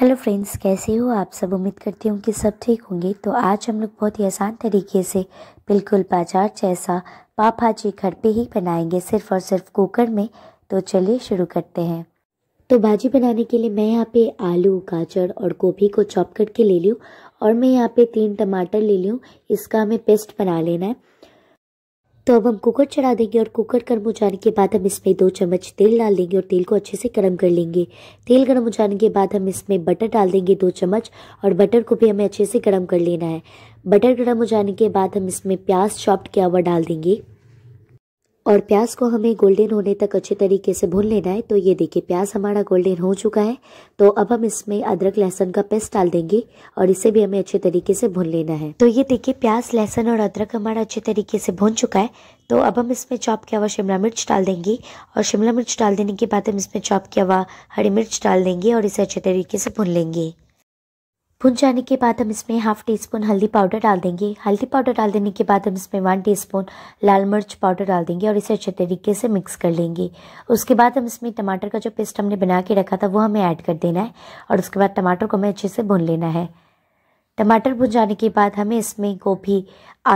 hello friends कैसे हो आप सब उम्मीद करती हूँ कि सब ठीक होंगे तो आज हम लोग बहुत ही आसान तरीके से बिल्कुल बाजार जैसा पाव भाजी घर पे ही बनाएंगे सिर्फ और सिर्फ कुकर में तो चलिए शुरू करते हैं तो भाजी बनाने के लिए मैं यहाँ पे आलू गाजर और गोभी को चॉप करके ले लूँ और मैं यहाँ पे तीन टमाटर ले लूँ इसका हमें पेस्ट बना लेना है तो अब हम कुकर चढ़ा देंगे और कुकर गर्म हो जाने के बाद हम इसमें दो चम्मच तेल डाल देंगे और तेल को अच्छे से गर्म कर लेंगे तेल गर्म हो जाने के बाद हम इसमें बटर डाल देंगे दो चम्मच और बटर को भी हमें अच्छे से गर्म कर लेना है बटर गर्म हो जाने के बाद हम इसमें प्याज चॉप्ट किया हुआ डाल देंगे और प्याज को हमें गोल्डन होने तक अच्छे तरीके से भून लेना है तो ये देखिए प्याज हमारा गोल्डन हो चुका है तो अब हम इसमें अदरक लहसुन का पेस्ट डाल देंगे और इसे भी हमें अच्छे तरीके से भून लेना है तो ये देखिए प्याज लहसुन और अदरक हमारा अच्छे तरीके से भून चुका है तो अब हम इसमें चॉप किया हुआ शिमला मिर्च डाल देंगे और शिमला मिर्च डाल देने के बाद हम इसमें चॉप किया हुआ हरी मिर्च डाल देंगे और इसे अच्छे तरीके से भून लेंगे भुन जाने के बाद हम इसमें हाफ़ टी स्पून हल्दी पाउडर डाल देंगे हल्दी पाउडर डाल देने के बाद हम इसमें वन टी स्पून लाल मिर्च पाउडर डाल देंगे और इसे अच्छे तरीके से मिक्स कर लेंगे उसके बाद हम इसमें टमाटर का जो पेस्ट हमने बना के रखा था वो हमें ऐड कर देना है और उसके बाद टमाटर को हमें अच्छे से भून लेना है टमाटर भुन जाने के बाद हमें इसमें गोभी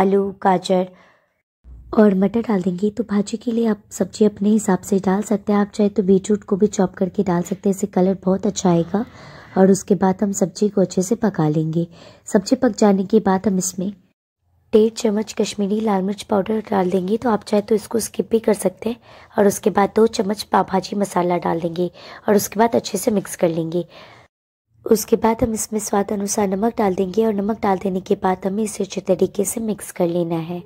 आलू गाजर और मटर डाल देंगे तो भाजी के लिए आप सब्जी अपने हिसाब से डाल सकते हैं आप चाहे तो बीटरूट को भी चॉप करके डाल सकते हैं इससे कलर बहुत अच्छा आएगा और उसके बाद हम सब्जी को अच्छे से पका लेंगे सब्जी पक जाने के बाद हम इसमें डेढ़ चम्मच कश्मीरी लाल मिर्च पाउडर डाल देंगे तो आप चाहे तो इसको स्किप भी कर सकते हैं और उसके बाद दो चम्मच पाव भाजी मसाला डाल देंगे और उसके बाद अच्छे से मिक्स कर लेंगे उसके बाद हम इसमें स्वाद अनुसार नमक डाल देंगे और नमक डाल देने के बाद हमें इसे अच्छे तरीके से मिक्स कर लेना है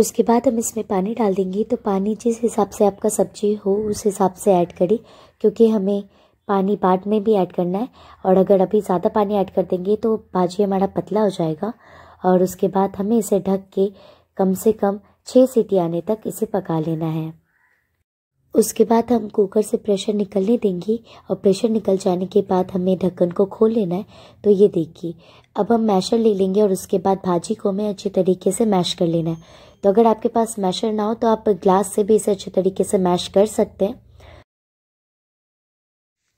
उसके बाद हम इसमें पानी डाल देंगे तो पानी जिस हिसाब से आपका सब्जी हो उस हिसाब से ऐड करें क्योंकि हमें पानी बाद में भी ऐड करना है और अगर अभी ज़्यादा पानी ऐड कर देंगे तो भाजी हमारा पतला हो जाएगा और उसके बाद हमें इसे ढक के कम से कम छः सीटी आने तक इसे पका लेना है उसके बाद हम कुकर से प्रेशर निकलने देंगे और प्रेशर निकल जाने के बाद हमें ढक्कन को खोल लेना है तो ये देखिए अब हम मैशर ले लेंगे और उसके बाद भाजी को हमें अच्छे तरीके से मैश कर लेना है तो अगर आपके पास मैशर ना हो तो आप ग्लास से भी इसे अच्छे तरीके से मैश कर सकते हैं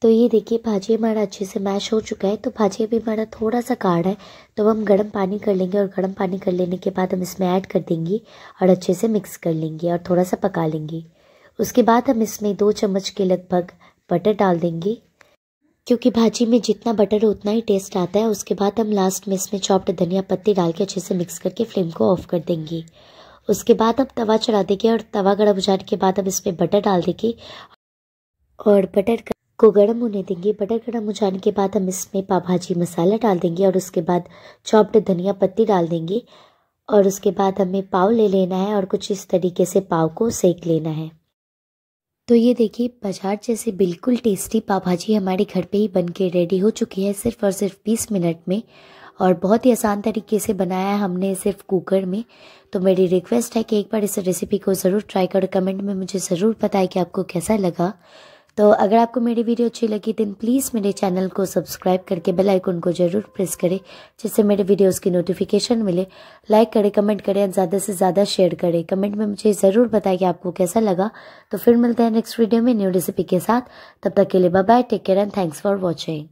तो ये देखिए भाजी हमारा अच्छे से मैश हो चुका है तो भाजी अभी हमारा थोड़ा सा काढ़ा है तो हम गर्म पानी कर लेंगे और गर्म पानी कर लेने के बाद हम इसमें ऐड कर देंगे और अच्छे से मिक्स कर लेंगे और थोड़ा सा पका लेंगे उसके बाद हम इसमें दो चम्मच के लगभग बटर डाल देंगे क्योंकि भाजी में जितना बटर उतना ही टेस्ट आता है उसके बाद हम लास्ट में इसमें चॉप्ड धनिया पत्ती डाल के अच्छे से मिक्स करके फ्लेम को ऑफ कर देंगे उसके बाद हम तवा चढ़ा देंगे और तवा गर्म हो जाने के बाद हम इसमें बटर डाल देंगे और बटर को गर्म होने देंगे बटर गर्म हो जाने के बाद हम इसमें पाव भाजी मसाला डाल देंगे और उसके बाद चॉप्ड धनिया पत्ती डाल देंगे और उसके बाद हमें पाव ले लेना है और कुछ इस तरीके से पाव को सेक लेना है तो ये देखिए बाजार जैसे बिल्कुल टेस्टी पाव भाजी हमारे घर पे ही बन के रेडी हो चुकी है सिर्फ और सिर्फ बीस मिनट में और बहुत ही आसान तरीके से बनाया है हमने सिर्फ कुकर में तो मेरी रिक्वेस्ट है कि एक बार इस रेसिपी को ज़रूर ट्राई करो कमेंट में मुझे ज़रूर बताएं कि आपको कैसा लगा तो अगर आपको मेरी वीडियो अच्छी लगी देन प्लीज़ मेरे चैनल को सब्सक्राइब करके बेल आइकन को ज़रूर प्रेस करें जिससे मेरे वीडियोस की नोटिफिकेशन मिले लाइक करें कमेंट करें और ज़्यादा से ज़्यादा शेयर करें कमेंट में मुझे ज़रूर बताएं कि आपको कैसा लगा तो फिर मिलते हैं नेक्स्ट वीडियो में न्यू रेसिपी के साथ तब तक के लिए bye take care and thanks for watching